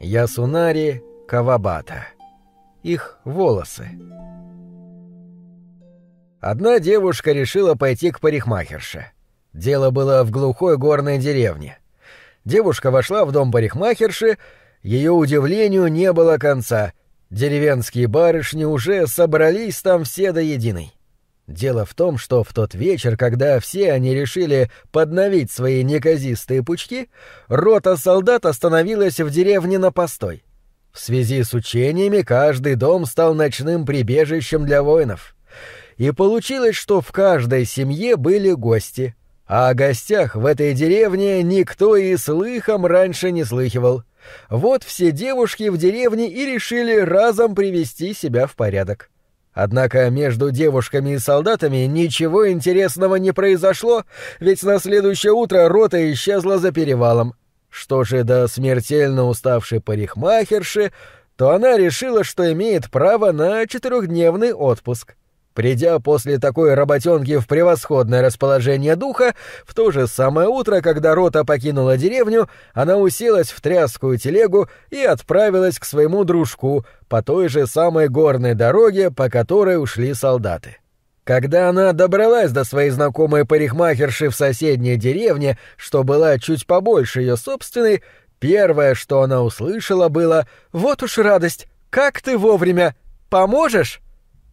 Ясунари Кавабата. Их волосы. Одна девушка решила пойти к парикмахерше. Дело было в глухой горной деревне. Девушка вошла в дом парикмахерши, ее удивлению не было конца. Деревенские барышни уже собрались там все до единой. Дело в том, что в тот вечер, когда все они решили подновить свои неказистые пучки, рота солдат остановилась в деревне на постой. В связи с учениями каждый дом стал ночным прибежищем для воинов. И получилось, что в каждой семье были гости. А о гостях в этой деревне никто и слыхом раньше не слыхивал. Вот все девушки в деревне и решили разом привести себя в порядок. Однако между девушками и солдатами ничего интересного не произошло, ведь на следующее утро рота исчезла за перевалом. Что же до смертельно уставшей парикмахерши, то она решила, что имеет право на четырехдневный отпуск. Придя после такой работенки в превосходное расположение духа, в то же самое утро, когда рота покинула деревню, она уселась в тряскую телегу и отправилась к своему дружку по той же самой горной дороге, по которой ушли солдаты. Когда она добралась до своей знакомой парикмахерши в соседней деревне, что была чуть побольше ее собственной, первое, что она услышала, было «Вот уж радость! Как ты вовремя! Поможешь?»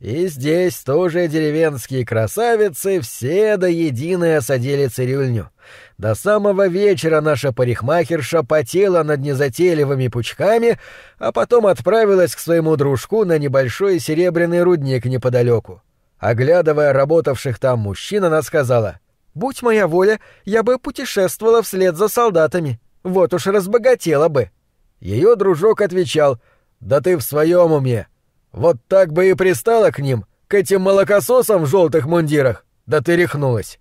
И здесь тоже деревенские красавицы все до единой осадили цирюльню. До самого вечера наша парикмахерша потела над незатейливыми пучками, а потом отправилась к своему дружку на небольшой серебряный рудник неподалеку. Оглядывая работавших там мужчин, она сказала, «Будь моя воля, я бы путешествовала вслед за солдатами. Вот уж разбогатела бы». Ее дружок отвечал, «Да ты в своем уме. Вот так бы и пристала к ним, к этим молокососам в желтых мундирах. Да ты рехнулась.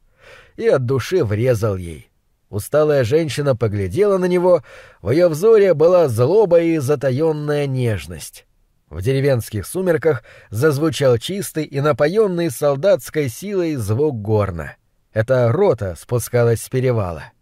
И от души врезал ей. Усталая женщина поглядела на него, в ее взоре была злоба и затаенная нежность. В деревенских сумерках зазвучал чистый и напоенный солдатской силой звук горна. Это рота спускалась с перевала. —